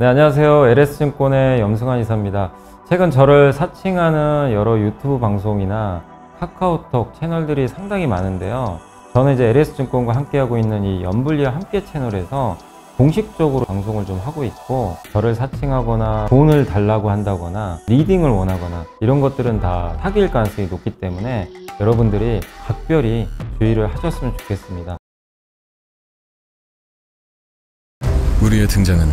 네, 안녕하세요. LS증권의 염승환 이사입니다. 최근 저를 사칭하는 여러 유튜브 방송이나 카카오톡 채널들이 상당히 많은데요. 저는 이제 LS증권과 함께하고 있는 이염불리와 함께 채널에서 공식적으로 방송을 좀 하고 있고 저를 사칭하거나 돈을 달라고 한다거나 리딩을 원하거나 이런 것들은 다 사기일 가능성이 높기 때문에 여러분들이 각별히 주의를 하셨으면 좋겠습니다. 우리의 등장은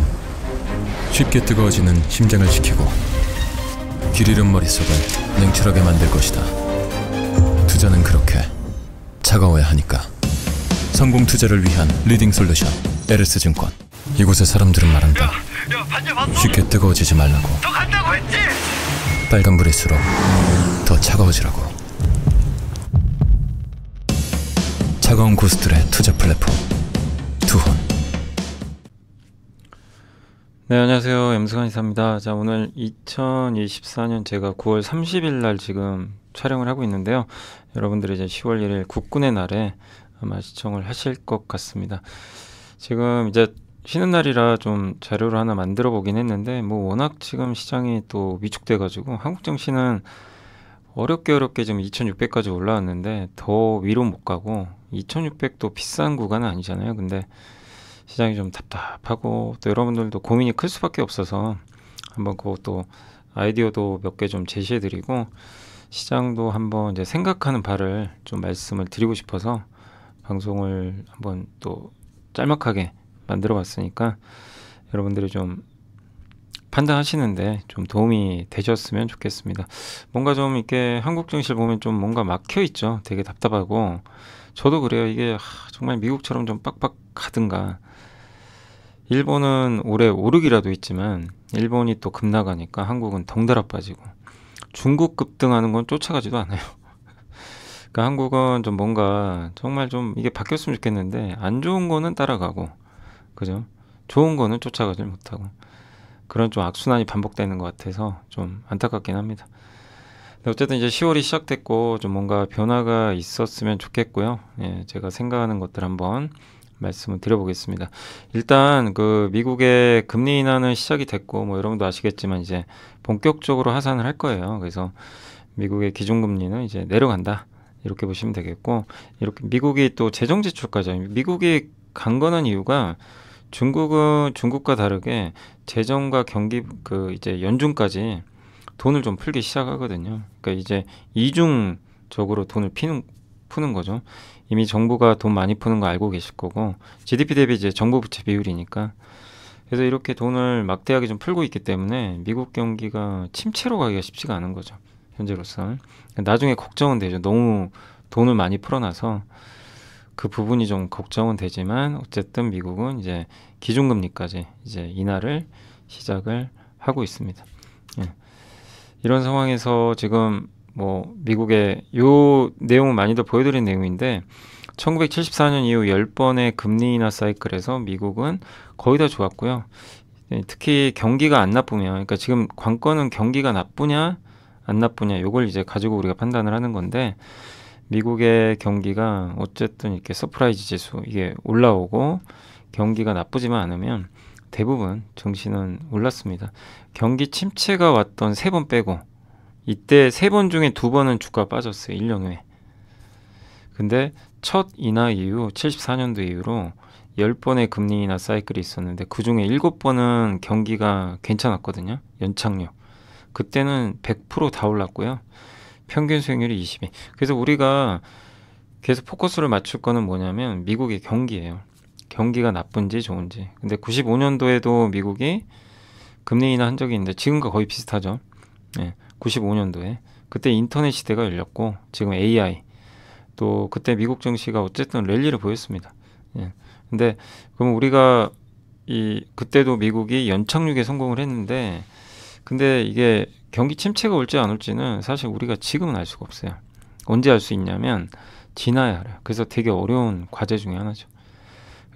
쉽게 뜨거워지는 심장을 지키고길 잃은 머릿속을 냉철하게 만들 것이다. 투자는 그렇게 차가워야 하니까. 성공 투자를 위한 리딩 솔루션 에르스 증권. 이곳의 사람들은 말한다. 야, 야, 쉽게 뜨거워지지 말라고. 빨간 불일수록 더 차가워지라고. 차가운 고수들의 투자 플랫폼 투혼. 네, 안녕하세요. 엠승환 이사입니다. 자, 오늘 2024년 제가 9월 30일 날 지금 촬영을 하고 있는데요. 여러분들이 이제 10월 1일 국군의 날에 아마 시청을 하실 것 같습니다. 지금 이제 쉬는 날이라 좀 자료를 하나 만들어 보긴 했는데 뭐 워낙 지금 시장이 또 위축돼 가지고 한국 정신는 어렵게 어렵게 지금 2600까지 올라왔는데 더 위로 못 가고 2600도 비싼 구간은 아니잖아요. 근데 시장이 좀 답답하고 또 여러분들도 고민이 클 수밖에 없어서 한번 그것도 아이디어도 몇 개 좀 제시해 드리고 시장도 한번 이제 생각하는 바를 좀 말씀을 드리고 싶어서 방송을 한번 또 짤막하게 만들어 봤으니까 여러분들이 좀 판단하시는데 좀 도움이 되셨으면 좋겠습니다. 뭔가 좀 이렇게 한국 증시 보면 좀 뭔가 막혀 있죠. 되게 답답하고 저도 그래요. 이게 정말 미국처럼 좀 빡빡 가든가 일본은 올해 오르기라도 있지만 일본이 또 급나가니까 한국은 덩달아 빠지고 중국 급등하는 건 쫓아가지도 않아요. 그러니까 한국은 좀 뭔가 정말 좀 이게 바뀌었으면 좋겠는데 안 좋은 거는 따라가고 그죠? 좋은 거는 쫓아가질 못하고 그런 좀 악순환이 반복되는 것 같아서 좀 안타깝긴 합니다. 어쨌든 이제 10월이 시작됐고 좀 뭔가 변화가 있었으면 좋겠고요. 예, 제가 생각하는 것들 한번 말씀을 드려보겠습니다. 일단 그 미국의 금리 인하는 시작이 됐고 뭐 여러분도 아시겠지만 이제 본격적으로 하산을 할 거예요. 그래서 미국의 기준금리는 이제 내려간다 이렇게 보시면 되겠고 이렇게 미국이 또 재정 지출까지 미국이 간건한 이유가 중국은 중국과 다르게 재정과 경기 그 이제 연중까지 돈을 좀 풀기 시작하거든요. 그러니까 이제 이중적으로 돈을 피는 푸는 거죠. 이미 정부가 돈 많이 푸는 거 알고 계실 거고 GDP 대비 이제 정부 부채 비율이니까 그래서 이렇게 돈을 막대하게 좀 풀고 있기 때문에 미국 경기가 침체로 가기가 쉽지가 않은 거죠 현재로서는 나중에 걱정은 되죠 너무 돈을 많이 풀어놔서 그 부분이 좀 걱정은 되지만 어쨌든 미국은 이제 기준금리까지 이제 인하를 시작을 하고 있습니다 예. 이런 상황에서 지금 뭐 미국의 요 내용은 많이들 보여드린 내용인데 1974년 이후 10번의 금리 인하 사이클에서 미국은 거의 다 좋았고요. 예, 특히 경기가 안 나쁘면 그러니까 지금 관건은 경기가 나쁘냐 안 나쁘냐 요걸 이제 가지고 우리가 판단을 하는 건데 미국의 경기가 어쨌든 이렇게 서프라이즈 지수 이게 올라오고 경기가 나쁘지만 않으면 대부분 증시는 올랐습니다. 경기 침체가 왔던 세 번 빼고 이때 세 번 중에 두 번은 주가 빠졌어요. 1년 후에. 근데 첫 인하 이후 74년도 이후로 10번의 금리 인하 사이클이 있었는데 그 중에 7번은 경기가 괜찮았거든요. 연착륙. 그때는 100%다 올랐고요. 평균 수익률이 20이. 그래서 우리가 계속 포커스를 맞출 거는 뭐냐면 미국의 경기예요. 경기가 나쁜지 좋은지. 근데 95년도에도 미국이 금리 인하한 적이 있는데 지금과 거의 비슷하죠. 예. 95년도에 그때 인터넷 시대가 열렸고 지금 AI 또 그때 미국 증시가 어쨌든 랠리를 보였습니다. 예. 근데 그럼 우리가 이 그때도 미국이 연착륙에 성공을 했는데 근데 이게 경기 침체가 올지 안 올지는 사실 우리가 지금은 알 수가 없어요. 언제 알 수 있냐면 지나야 알아요. 그래서 되게 어려운 과제 중에 하나죠.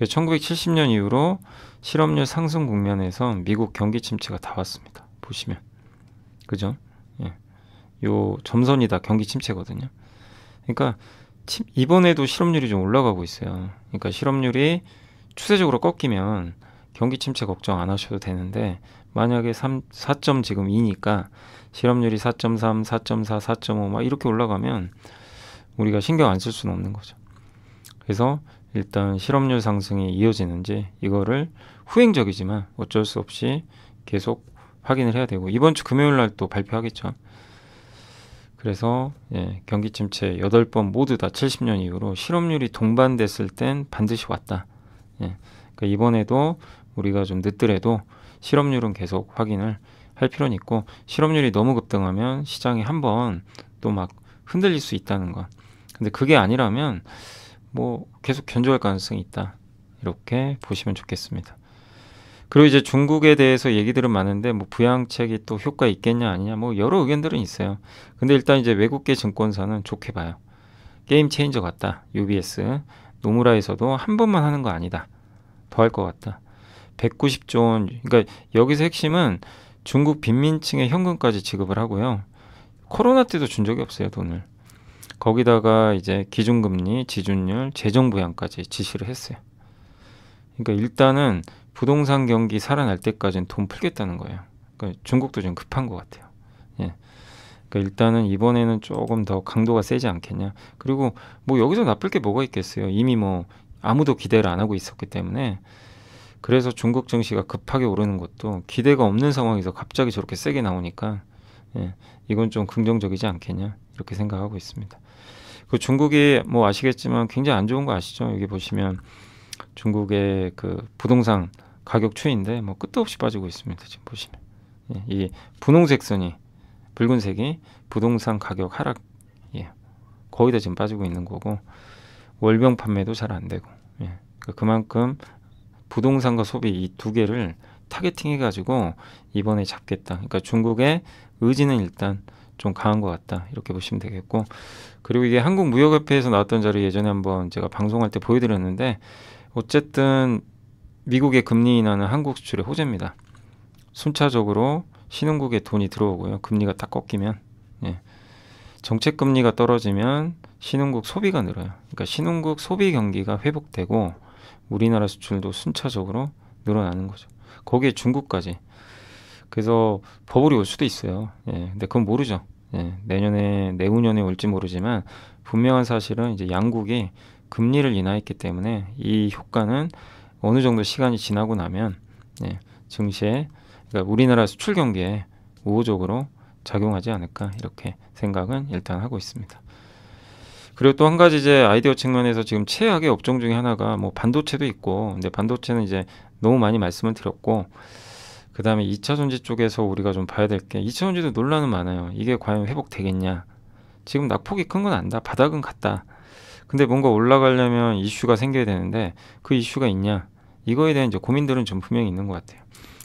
1970년 이후로 실업률 상승 국면에서 미국 경기 침체가 다 왔습니다. 보시면. 그죠? 예. 요 점선이 다 경기 침체거든요. 그러니까 침, 이번에도 실업률이 좀 올라가고 있어요. 그러니까 실업률이 추세적으로 꺾이면 경기 침체 걱정 안 하셔도 되는데 만약에 3, 4. 지금 2니까 실업률이 4.3, 4.4, 4.5막 이렇게 올라가면 우리가 신경 안 쓸 수는 없는 거죠. 그래서 일단 실업률 상승이 이어지는지 이거를 후행적이지만 어쩔 수 없이 계속 확인을 해야 되고 이번 주 금요일 날 또 발표하겠죠. 그래서 예, 경기 침체 여덟 번 모두 다 70년 이후로 실업률이 동반됐을 땐 반드시 왔다. 예, 그러니까 이번에도 우리가 좀 늦더라도 실업률은 계속 확인을 할 필요는 있고 실업률이 너무 급등하면 시장이 한 번 또 막 흔들릴 수 있다는 거. 근데 그게 아니라면 뭐 계속 견조할 가능성이 있다. 이렇게 보시면 좋겠습니다. 그리고 이제 중국에 대해서 얘기들은 많은데 뭐 부양책이 또 효과 있겠냐 아니냐 뭐 여러 의견들은 있어요. 근데 일단 이제 외국계 증권사는 좋게 봐요. 게임 체인저 같다. UBS 노무라에서도 한 번만 하는 거 아니다. 더 할 것 같다. 190조 원. 그러니까 여기서 핵심은 중국 빈민층의 현금까지 지급을 하고요. 코로나 때도 준 적이 없어요 돈을. 거기다가 이제 기준금리, 지준율, 재정부양까지 지시를 했어요. 그러니까 일단은 부동산 경기 살아날 때까지는 돈 풀겠다는 거예요. 그러니까 중국도 좀 급한 것 같아요. 예. 그러니까 일단은 이번에는 조금 더 강도가 세지 않겠냐. 그리고 뭐 여기서 나쁠 게 뭐가 있겠어요. 이미 뭐 아무도 기대를 안 하고 있었기 때문에 그래서 중국 증시가 급하게 오르는 것도 기대가 없는 상황에서 갑자기 저렇게 세게 나오니까 예, 이건 좀 긍정적이지 않겠냐 이렇게 생각하고 있습니다. 그 중국이 뭐 아시겠지만 굉장히 안 좋은 거 아시죠? 여기 보시면 중국의 그 부동산 가격 추이인데 뭐 끝도 없이 빠지고 있습니다. 지금 보시면 예, 이 분홍색 선이 붉은색이 부동산 가격 하락 예, 거의 다 지금 빠지고 있는 거고 월병 판매도 잘 안 되고 예, 그 그만큼 부동산과 소비 이 두 개를 타겟팅 해가지고 이번에 잡겠다. 그러니까 중국의 의지는 일단 좀 강한 것 같다 이렇게 보시면 되겠고 그리고 이게 한국무역협회에서 나왔던 자료 예전에 한번 제가 방송할 때 보여드렸는데 어쨌든 미국의 금리 인하는 한국 수출의 호재입니다. 순차적으로 신흥국에 돈이 들어오고요. 금리가 딱 꺾이면 예. 정책 금리가 떨어지면 신흥국 소비가 늘어요. 그러니까 신흥국 소비 경기가 회복되고 우리나라 수출도 순차적으로 늘어나는 거죠. 거기에 중국까지. 그래서 버블이 올 수도 있어요. 예. 근데 그건 모르죠. 예. 내년에 내후년에 올지 모르지만 분명한 사실은 이제 양국이 금리를 인하했기 때문에 이 효과는 어느 정도 시간이 지나고 나면 예, 증시에 그러니까 우리나라 수출 경기에 우호적으로 작용하지 않을까 이렇게 생각은 일단 하고 있습니다. 그리고 또 한 가지 이제 아이디어 측면에서 지금 최악의 업종 중에 하나가 뭐 반도체도 있고 근데 반도체는 이제 너무 많이 말씀을 드렸고 그 다음에 2차 전지 쪽에서 우리가 좀 봐야 될 게 2차 전지도 논란은 많아요. 이게 과연 회복되겠냐 지금 낙폭이 큰 건 안다 바닥은 같다 근데 뭔가 올라가려면 이슈가 생겨야 되는데 그 이슈가 있냐 이거에 대한 이제 고민들은 좀 분명히 있는 것 같아요.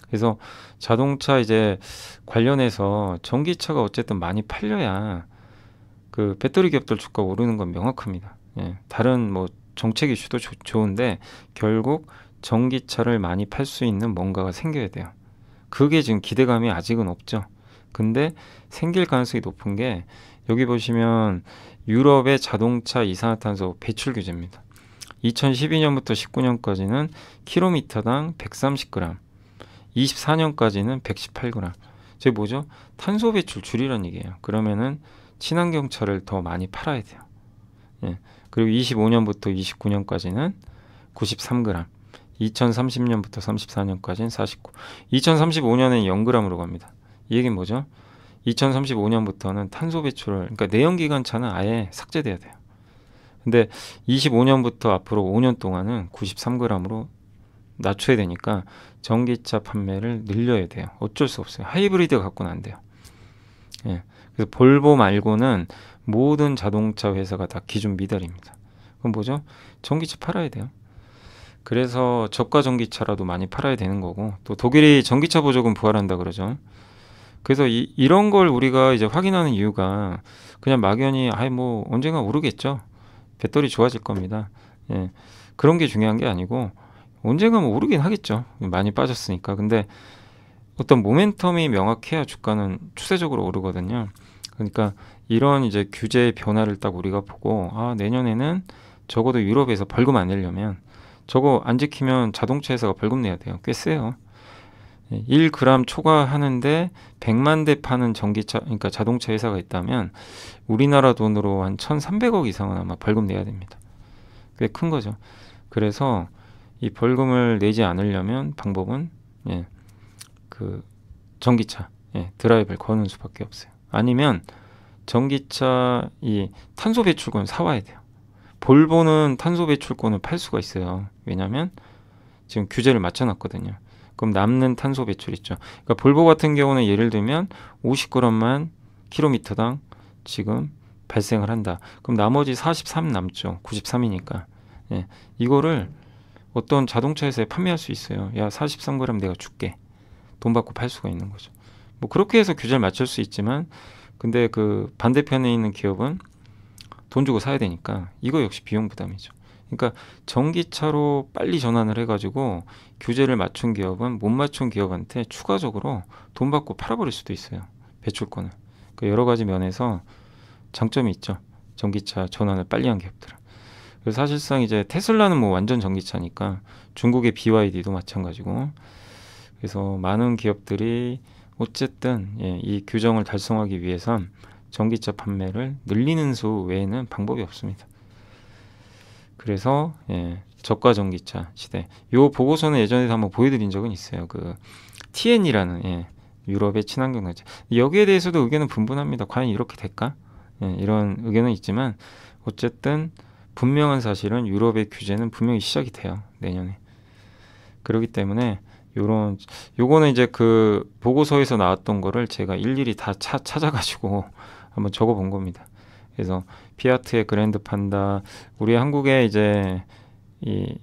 그래서 자동차 이제 관련해서 전기차가 어쨌든 많이 팔려야 그 배터리 기업들 주가 오르는 건 명확합니다. 예. 다른 뭐 정책 이슈도 조, 좋은데 결국 전기차를 많이 팔 수 있는 뭔가가 생겨야 돼요. 그게 지금 기대감이 아직은 없죠. 근데 생길 가능성이 높은 게 여기 보시면 유럽의 자동차 이산화탄소 배출 규제입니다. 2012년부터 19년까지는 킬로미터당 130g, 24년까지는 118g. 저게 뭐죠? 탄소 배출 줄이란 얘기예요. 그러면은 친환경 차를 더 많이 팔아야 돼요. 예. 그리고 25년부터 29년까지는 93g, 2030년부터 34년까지는 49, 2035년엔 0g으로 갑니다. 이 얘기는 뭐죠? 2035년부터는 탄소 배출을 그러니까 내연기관 차는 아예 삭제돼야 돼요. 근데 25년부터 앞으로 5년 동안은 93g으로 낮춰야 되니까 전기차 판매를 늘려야 돼요. 어쩔 수 없어요. 하이브리드 갖고는 안 돼요. 예. 그래서 볼보 말고는 모든 자동차 회사가 다 기준 미달입니다. 그럼 뭐죠? 전기차 팔아야 돼요. 그래서 저가 전기차라도 많이 팔아야 되는 거고 또 독일이 전기차 보조금 부활한다 그러죠. 그래서 이, 이런 걸 우리가 이제 확인하는 이유가 그냥 막연히 아이 뭐 언젠가 오르겠죠. 배터리 좋아질 겁니다. 예. 그런 게 중요한 게 아니고 언젠가 뭐 오르긴 하겠죠. 많이 빠졌으니까. 근데 어떤 모멘텀이 명확해야 주가는 추세적으로 오르거든요. 그러니까 이런 이제 규제의 변화를 딱 우리가 보고 아 내년에는 적어도 유럽에서 벌금 안 내려면 저거 안 지키면 자동차 회사가 벌금 내야 돼요. 꽤 세요. 1g 예, 초과하는데 100만 대 파는 전기차 그러니까 자동차 회사가 있다면 우리나라 돈으로 한 1,300억 이상은 아마 벌금 내야 됩니다. 꽤 큰 거죠. 그래서 이 벌금을 내지 않으려면 방법은 예, 그 전기차 예, 드라이브를 거는 수밖에 없어요. 아니면 전기차 이 탄소 배출권 사와야 돼요. 볼보는 탄소 배출권을 팔 수가 있어요. 왜냐하면 지금 규제를 맞춰놨거든요. 그럼 남는 탄소 배출 있죠. 그러니까 볼보 같은 경우는 예를 들면 50g만 킬로미터당 지금 발생을 한다. 그럼 나머지 43 남죠. 93이니까. 예. 이거를 어떤 자동차에서 판매할 수 있어요. 야, 43g 내가 줄게. 돈 받고 팔 수가 있는 거죠. 뭐 그렇게 해서 규제를 맞출 수 있지만 근데 그 반대편에 있는 기업은 돈 주고 사야 되니까 이거 역시 비용 부담이죠. 그러니까 전기차로 빨리 전환을 해가지고 규제를 맞춘 기업은 못 맞춘 기업한테 추가적으로 돈 받고 팔아버릴 수도 있어요. 배출권을. 그러니까 여러 가지 면에서 장점이 있죠. 전기차 전환을 빨리 한 기업들은. 그래서 사실상 이제 테슬라는 뭐 완전 전기차니까 중국의 BYD도 마찬가지고 그래서 많은 기업들이 어쨌든 예, 이 규정을 달성하기 위해선 전기차 판매를 늘리는 수 외에는 방법이 없습니다. 그래서 예, 저가 전기차 시대. 요 보고서는 예전에도 한번 보여드린 적은 있어요. 그 TN이라는 예, 유럽의 친환경 단체 여기에 대해서도 의견은 분분합니다. 과연 이렇게 될까? 예, 이런 의견은 있지만 어쨌든 분명한 사실은 유럽의 규제는 분명히 시작이 돼요 내년에. 그렇기 때문에 요런 요거는 이제 그 보고서에서 나왔던 거를 제가 일일이 다 차, 찾아가지고 한번 적어본 겁니다. 그래서 피아트의 그랜드 판다 우리 한국의 이제 이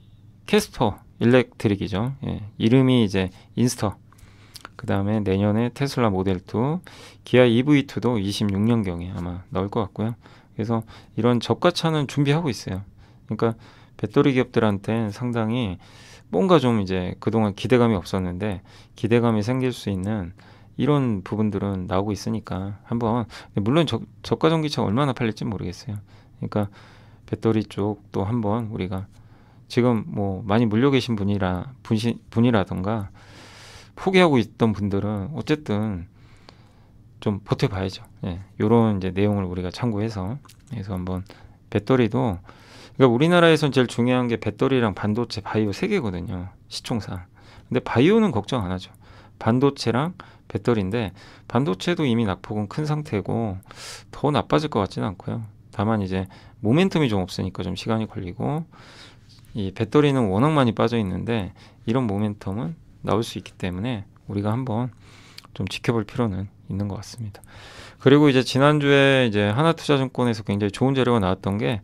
캐스터 일렉트릭이죠. 예, 이름이 이제 인스터. 그 다음에 내년에 테슬라 모델 2, 기아 EV2도 26년경에 아마 나올 것 같고요. 그래서 이런 저가차는 준비하고 있어요. 그러니까 배터리 기업들한테 상당히 뭔가 좀 이제 그동안 기대감이 없었는데 기대감이 생길 수 있는 이런 부분들은 나오고 있으니까 한번 물론 저, 저가 전기차 얼마나 팔릴지 모르겠어요. 그러니까 배터리 쪽도 한번 우리가 지금 뭐 많이 물려 계신 분이라 분시, 분이라던가 포기하고 있던 분들은 어쨌든 좀 버텨봐야죠. 예, 요런 이제 내용을 우리가 참고해서 그래서 한번 배터리도 그러니까 우리나라에선 제일 중요한 게 배터리랑 반도체, 바이오 세 개거든요. 시총사. 근데 바이오는 걱정 안 하죠. 반도체랑 배터리인데 반도체도 이미 낙폭은 큰 상태고 더 나빠질 것 같지는 않고요. 다만 이제 모멘텀이 좀 없으니까 좀 시간이 걸리고 이 배터리는 워낙 많이 빠져 있는데 이런 모멘텀은 나올 수 있기 때문에 우리가 한번 좀 지켜볼 필요는 있는 것 같습니다. 그리고 이제 지난주에 이제 하나투자증권에서 굉장히 좋은 재료가 나왔던 게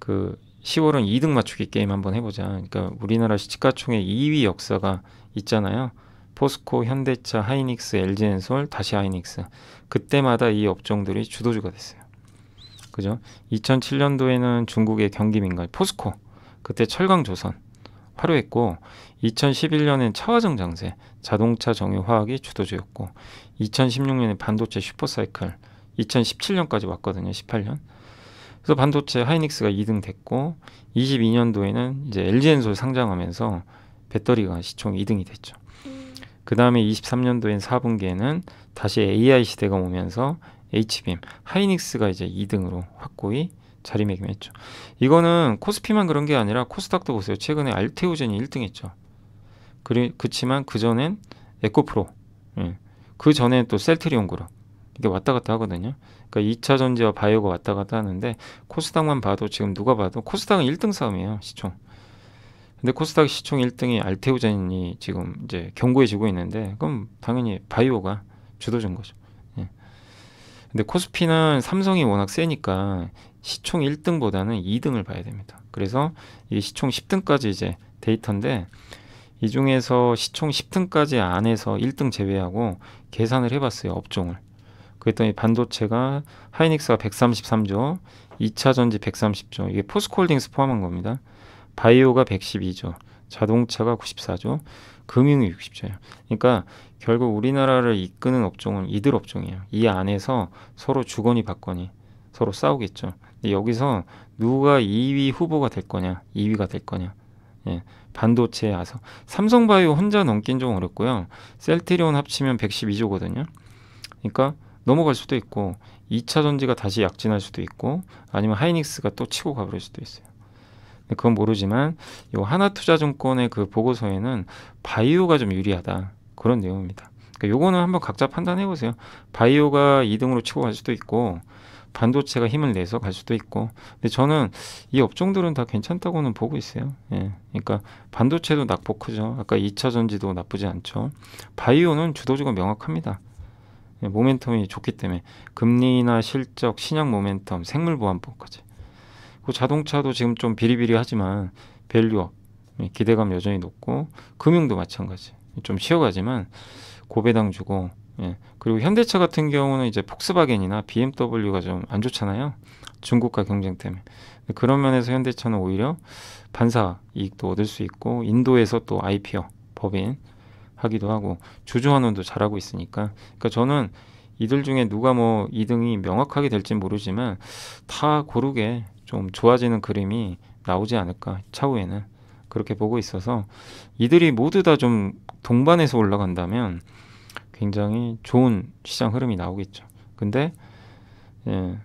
그 10월은 2등 맞추기 게임 한번 해보자. 그러니까 우리나라 시가총액 2위 역사가 있잖아요. 포스코, 현대차, 하이닉스, LG엔솔, 다시 하이닉스 그때마다 이 업종들이 주도주가 됐어요. 그죠? 2007년도에는 중국의 경기 민간 포스코 그때 철강조선 화로했고 2011년엔 차화정 장세 자동차 정유 화학이 주도주였고 2016년에 반도체 슈퍼사이클 2017년까지 왔거든요. 18년. 그래서 반도체 하이닉스가 2등 됐고 22년도에는 이제 LG엔솔 상장하면서 배터리가 시총 2등이 됐죠. 그 다음에 23년도인 4분기에는 다시 AI 시대가 오면서 HBM, 하이닉스가 이제 2등으로 확고히 자리매김했죠. 이거는 코스피만 그런 게 아니라 코스닥도 보세요. 최근에 알테오젠이 1등했죠. 그리, 그치만 그 전엔 에코프로, 예. 그 전엔 또 셀트리온 그룹 이게 왔다 갔다 하거든요. 그러니까 2차 전지와 바이오가 왔다 갔다 하는데 코스닥만 봐도 지금 누가 봐도 코스닥은 1등 싸움이에요. 시총. 근데 코스닥 시총 1등이 알테오젠이 지금 이제 경고해지고 있는데 그럼 당연히 바이오가 주도주인 거죠. 예. 근데 코스피는 삼성이 워낙 세니까 시총 1등보다는 2등을 봐야 됩니다. 그래서 이 시총 10등까지 이제 데이터인데 이 중에서 시총 10등까지 안에서 1등 제외하고 계산을 해봤어요 업종을. 그랬더니 반도체가 하이닉스가 133조, 2차전지 130조 이게 포스코홀딩스 포함한 겁니다. 바이오가 112조, 자동차가 94조, 금융이 60조예요. 그러니까 결국 우리나라를 이끄는 업종은 이들 업종이에요. 이 안에서 서로 주거니 받거니 서로 싸우겠죠. 여기서 누가 2위 후보가 될 거냐, 2위가 될 거냐. 예, 반도체에 와서 삼성바이오 혼자 넘긴 좀 어렵고요. 셀트리온 합치면 112조거든요. 그러니까 넘어갈 수도 있고 2차 전지가 다시 약진할 수도 있고 아니면 하이닉스가 또 치고 가버릴 수도 있어요. 그건 모르지만 요 하나투자증권의 그 보고서에는 바이오가 좀 유리하다 그런 내용입니다. 그러니까 요거는 한번 각자 판단해 보세요. 바이오가 2등으로 치고 갈 수도 있고 반도체가 힘을 내서 갈 수도 있고 근데 저는 이 업종들은 다 괜찮다고는 보고 있어요 예 그러니까 반도체도 낙폭 크죠 아까 2차 전지도 나쁘지 않죠 바이오는 주도주가 명확합니다 예, 모멘텀이 좋기 때문에 금리나 실적 신약 모멘텀 생물 보안법까지 그 자동차도 지금 좀 비리비리하지만 밸류업 예, 기대감 여전히 높고 금융도 마찬가지 좀 쉬어가지만 고배당 주고 예. 그리고 현대차 같은 경우는 이제 폭스바겐이나 BMW가 좀 안 좋잖아요. 중국과 경쟁 때문에. 그런 면에서 현대차는 오히려 반사 이익도 얻을 수 있고 인도에서 또 IPO 법인 하기도 하고 주주환원도 잘하고 있으니까. 그러니까 저는 이들 중에 누가 뭐 2등이 명확하게 될진 모르지만 다 고르게 좀 좋아지는 그림이 나오지 않을까 차후에는 그렇게 보고 있어서 이들이 모두 다 좀 동반해서 올라간다면 굉장히 좋은 시장 흐름이 나오겠죠. 근데 예,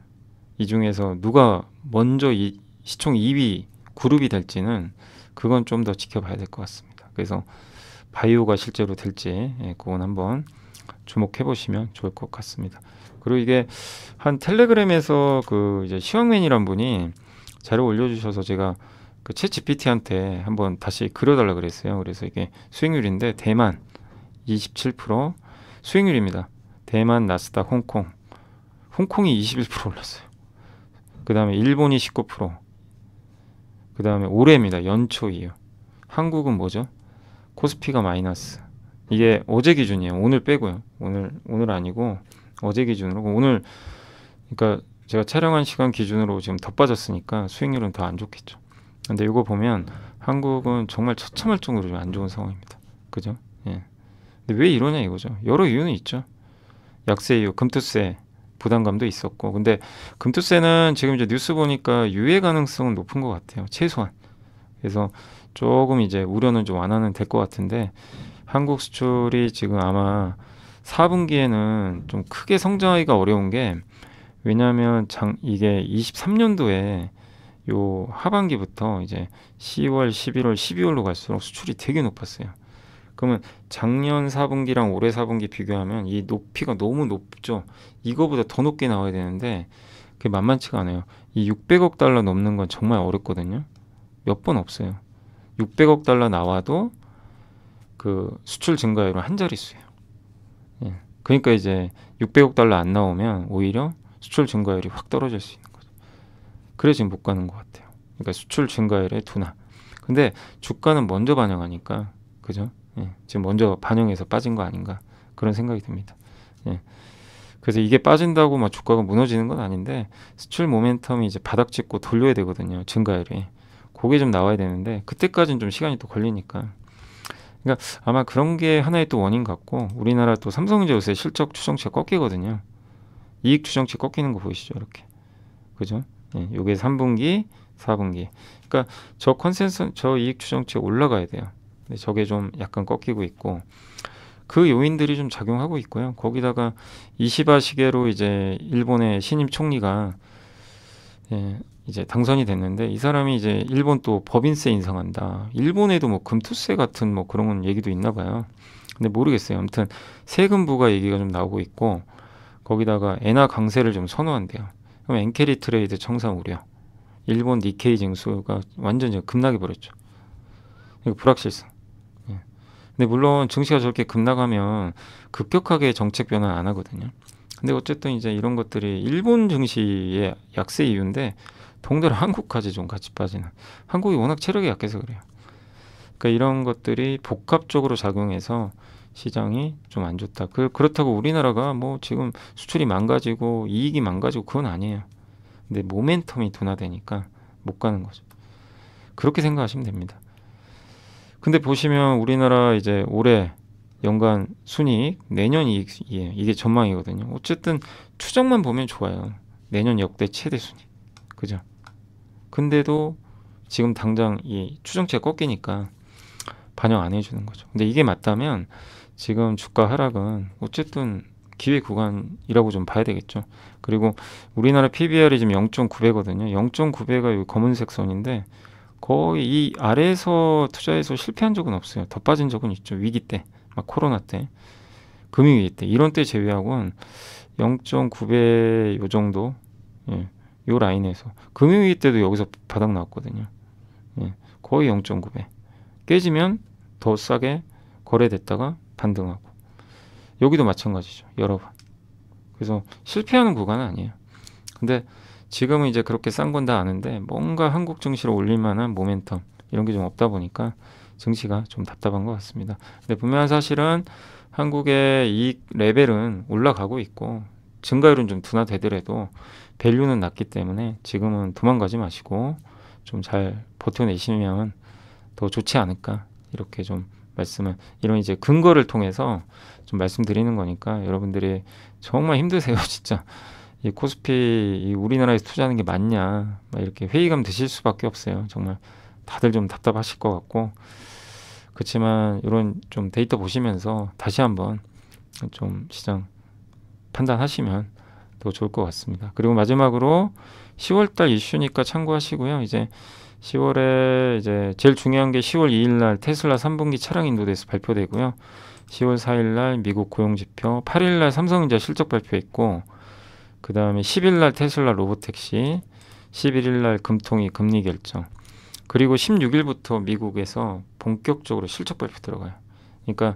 이 중에서 누가 먼저 이 시총 2위 그룹이 될지는 그건 좀 더 지켜봐야 될 것 같습니다. 그래서 바이오가 실제로 될지 예, 그건 한번 주목해 보시면 좋을 것 같습니다. 그리고 이게 한 텔레그램에서 그 이제 시황맨이란 분이 자료 올려주셔서 제가 그챗 GPT한테 한번 다시 그려달라 그랬어요. 그래서 이게 수익률인데 대만 27% 수익률입니다. 대만, 나스닥, 홍콩. 홍콩이 21% 올랐어요. 그 다음에 일본이 19%. 그 다음에 올해입니다. 연초 이후. 한국은 뭐죠? 코스피가 마이너스. 이게 어제 기준이에요. 오늘 빼고요. 오늘 오늘 아니고 어제 기준으로 오늘 그러니까 제가 촬영한 시간 기준으로 지금 더 빠졌으니까 수익률은 더 안 좋겠죠. 근데 이거 보면 한국은 정말 처참할 정도로 좀 안 좋은 상황입니다. 그죠? 예. 근데 왜 이러냐 이거죠. 여러 이유는 있죠. 약세 이유, 금투세 부담감도 있었고, 근데 금투세는 지금 이제 뉴스 보니까 유예 가능성은 높은 것 같아요. 최소한. 그래서 조금 이제 우려는 좀 완화는 될 것 같은데 한국 수출이 지금 아마 4분기에는 좀 크게 성장하기가 어려운 게 왜냐하면 장 이게 23년도에 요 하반기부터 이제 10월, 11월, 12월로 갈수록 수출이 되게 높았어요. 그러면 작년 4분기랑 올해 4분기 비교하면 이 높이가 너무 높죠. 이거보다 더 높게 나와야 되는데 그게 만만치가 않아요. 이 600억 달러 넘는 건 정말 어렵거든요. 몇 번 없어요. 600억 달러 나와도 그 수출 증가율은 한 자릿수예요. 그러니까 이제 600억 달러 안 나오면 오히려 수출 증가율이 확 떨어질 수 있는 거죠. 그래 지금 못 가는 것 같아요. 그러니까 수출 증가율의 둔화. 근데 주가는 먼저 반영하니까 그죠? 예, 지금 먼저 반영해서 빠진 거 아닌가 그런 생각이 듭니다. 예. 그래서 이게 빠진다고 막 주가가 무너지는 건 아닌데 수출 모멘텀이 이제 바닥 찍고 돌려야 되거든요. 증가율이. 그게 좀 나와야 되는데 그때까지는 좀 시간이 또 걸리니까 그러니까 아마 그런 게 하나의 또 원인 같고 우리나라 또 삼성전자 요새 실적 추정치가 꺾이거든요. 이익 추정치 꺾이는 거 보이시죠? 이렇게. 그죠? 예, 요게 3분기, 4분기. 그러니까 저 컨센서 저 이익 추정치 올라가야 돼요. 근데 저게 좀 약간 꺾이고 있고 그 요인들이 좀 작용하고 있고요. 거기다가 이시바 시계로 이제 일본의 신임 총리가 예, 이제 당선이 됐는데 이 사람이 이제 일본 또 법인세 인상한다. 일본에도 뭐 금투세 같은 뭐 그런 얘기도 있나 봐요. 근데 모르겠어요. 아무튼 세금 부과 얘기가 좀 나오고 있고 거기다가 엔화 강세를 좀 선호한대요. 그럼 엔캐리 트레이드 청산 우려. 일본 니케이 증수가 완전 히 급락해 버렸죠. 이거 불확실성. 예. 근데 물론 증시가 저렇게 급락하면 급격하게 정책 변화 안 하거든요. 근데 어쨌든 이제 이런 것들이 일본 증시의 약세 이유인데 동들 한국까지 좀 같이 빠지는 한국이 워낙 체력이 약해서 그래요. 그러니까 이런 것들이 복합적으로 작용해서 시장이 좀 안 좋다. 그 그렇다고 우리나라가 뭐 지금 수출이 망가지고 이익이 망가지고 그건 아니에요. 근데 모멘텀이 둔화되니까 못 가는 거죠. 그렇게 생각하시면 됩니다. 근데 보시면 우리나라 이제 올해 연간 순이익, 내년 이익이 이게 전망이거든요. 어쨌든 추정만 보면 좋아요. 내년 역대 최대 순이익. 그죠? 근데도 지금 당장 이 추정치가 꺾이니까 반영 안 해주는 거죠. 근데 이게 맞다면 지금 주가 하락은 어쨌든 기회 구간이라고 좀 봐야 되겠죠. 그리고 우리나라 PBR이 지금 0.9배거든요. 0.9배가 이 검은색 선인데 거의 이 아래에서 투자해서 실패한 적은 없어요. 더 빠진 적은 있죠. 위기 때, 막 코로나 때, 금융위기 때 이런 때 제외하고는 0.9배 요 정도 예. 요 라인에서 금융위기 때도 여기서 바닥 나왔거든요. 예, 거의 0.9배. 깨지면 더 싸게 거래됐다가 반등하고 여기도 마찬가지죠. 여러 번. 그래서 실패하는 구간은 아니에요. 근데 지금은 이제 그렇게 싼 건 다 아는데 뭔가 한국 증시로 올릴 만한 모멘텀 이런 게 좀 없다 보니까 증시가 좀 답답한 것 같습니다. 근데 분명한 사실은 한국의 이 레벨은 올라가고 있고 증가율은 좀 둔화되더라도 밸류는 낮기 때문에 지금은 도망가지 마시고 좀 잘 버텨내시면 더 좋지 않을까 이렇게 좀 말씀을 이런 이제 근거를 통해서 좀 말씀드리는 거니까 여러분들이 정말 힘드세요 진짜 이 코스피 이 우리나라에서 투자하는 게 맞냐 막 이렇게 회의감 드실 수밖에 없어요 정말 다들 좀 답답하실 것 같고 그렇지만 이런 좀 데이터 보시면서 다시 한번 좀 시장 판단하시면 더 좋을 것 같습니다. 그리고 마지막으로 10월달 이슈니까 참고하시고요. 이제 10월에 이제 제일 중요한 게 10월 2일날 테슬라 3분기 차량 인도대에서 발표되고요. 10월 4일날 미국 고용지표, 8일날 삼성전자 실적 발표했고, 그 다음에 10일날 테슬라 로보택시, 11일날 금통위 금리 결정, 그리고 16일부터 미국에서 본격적으로 실적 발표 들어가요. 그러니까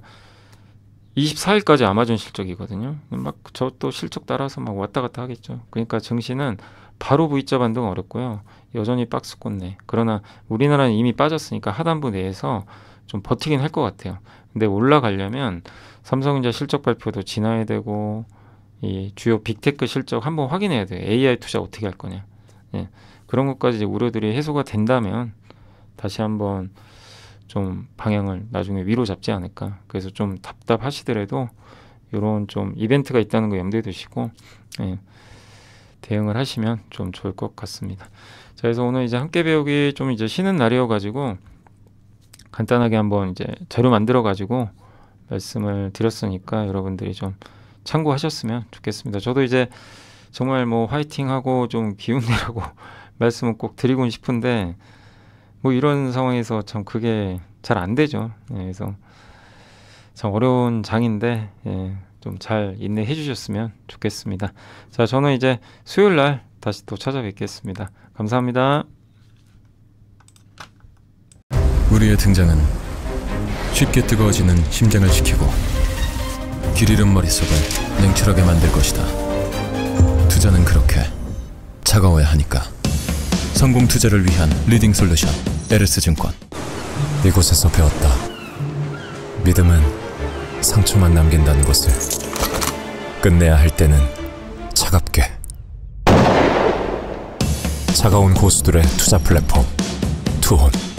24일까지 아마존 실적이거든요. 막 저 또 실적 따라서 막 왔다 갔다 하겠죠. 그러니까 증시는 바로 V자 반등 어렵고요. 여전히 박스권 내. 그러나 우리나라는 이미 빠졌으니까 하단부 내에서 좀 버티긴 할 것 같아요. 근데 올라가려면 삼성전자 실적 발표도 지나야 되고 이 주요 빅테크 실적 한번 확인해야 돼요. AI 투자 어떻게 할 거냐. 예. 그런 것까지 우려들이 해소가 된다면 다시 한번 좀 방향을 나중에 위로 잡지 않을까. 그래서 좀 답답하시더라도 이런 좀 이벤트가 있다는 거 염두에 두시고 예, 대응을 하시면 좀 좋을 것 같습니다. 자, 그래서 오늘 이제 함께 배우기 좀 이제 쉬는 날이어가지고 간단하게 한번 이제 자료 만들어 가지고 말씀을 드렸으니까 여러분들이 좀 참고하셨으면 좋겠습니다. 저도 이제 정말 뭐 화이팅하고 좀 기운 내라고 말씀을 꼭 드리고 싶은데 뭐 이런 상황에서 참 그게 잘 안 되죠. 예, 그래서 참 어려운 장인데 예, 좀잘 인내해 주셨으면 좋겠습니다. 자, 저는 이제 수요일 날 다시 또 찾아뵙겠습니다. 감사합니다. 우리의 등장은 쉽게 뜨거워지는 심장을 식히고 길 잃은 머릿속을 냉철하게 만들 것이다. 투자는 그렇게 차가워야 하니까. 성공 투자를 위한 리딩 솔루션. 롯르스 증권 이곳에서 배웠다. 믿음은 상처만 남긴다는 것을 끝내야 할 때는 차갑게 차가운 고수들의 투자 플랫폼 투혼